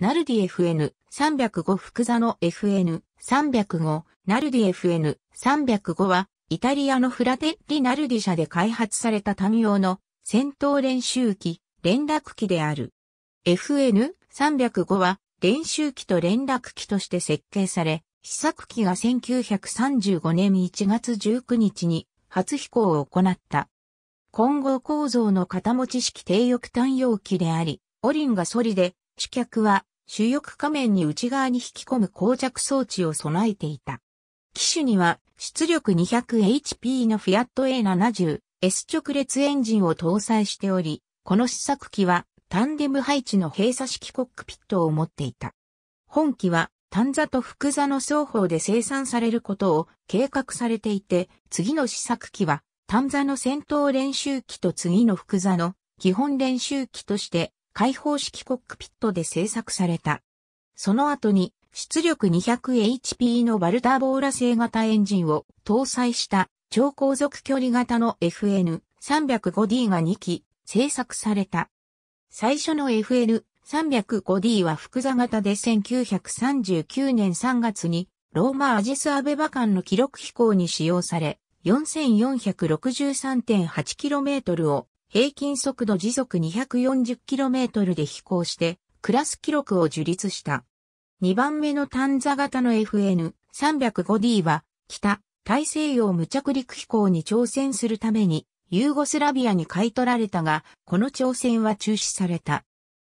ナルディ FN305 福座の FN305、ナルディ FN305 は、イタリアのフラテッリ・ナルディ社で開発された単用の戦闘練習機、連絡機である。FN305 は、練習機と連絡機として設計され、試作機が1935年1月19日に初飛行を行った。混合構造の型持ち式低翼単容機であり、オリンがソリで、主脚は主翼仮面に内側に引き込む膠着装置を備えていた。機種には出力 200HP のフィアット A70S 直列エンジンを搭載しており、この試作機はタンデム配置の閉鎖式コックピットを持っていた。本機は単座と複座の双方で生産されることを計画されていて、次の試作機は単座の戦闘練習機と次の複座の基本練習機として開放式コックピットで製作された。その後に出力 200HP のバルターボーラ製型エンジンを搭載した超高速距離型の FN305D が2機製作された。最初の FN305D は複座型で1939年3月にローマ・アジス・アベバ間の記録飛行に使用され、4463.8km を平均速度時速 240km で飛行して、クラス記録を樹立した。2番目の短座型の FN305D は、北、大西洋無着陸飛行に挑戦するために、ユーゴスラビアに買い取られたが、この挑戦は中止された。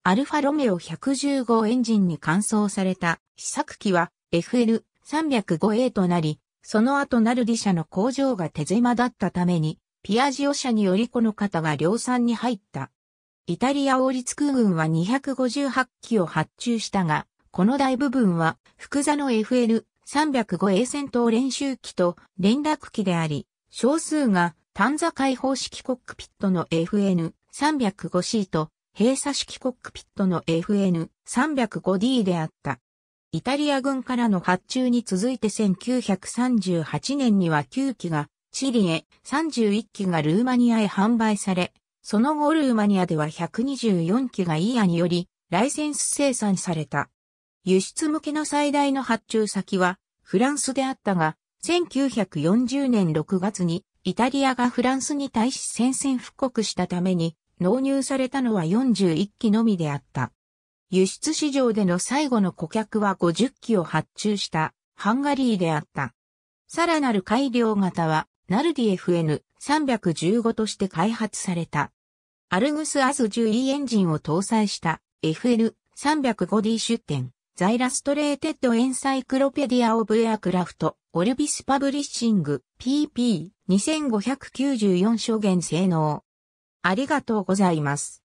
アルファロメオ115エンジンに換装された試作機は FL305A となり、その後ナルディ社の工場が手狭だったためにピアジオ社によりこの方が量産に入った。イタリア王立空軍は258機を発注したが、この大部分は、福座の FL305A 戦闘練習機と連絡機であり、少数が単座開放式コックピットの FN305C と閉鎖式コックピットの FN305D であった。イタリア軍からの発注に続いて1938年には9機がチリへ31機がルーマニアへ販売され、その後ルーマニアでは124機がイーアによりライセンス生産された。輸出向けの最大の発注先はフランスであったが、1940年6月にイタリアがフランスに対し宣戦布告したために納入されたのは41機のみであった。輸出市場での最後の顧客は50機を発注したハンガリーであった。さらなる改良型はナルディ FN315 として開発された。アルグスアズ1 0 e エンジンを搭載した f n 3 0 5 d 出展。ザイラストレーテッドエンサイクロペディア・オブ・エアクラフト、オルビス・パブリッシング、PP、2594証言性能。ありがとうございます。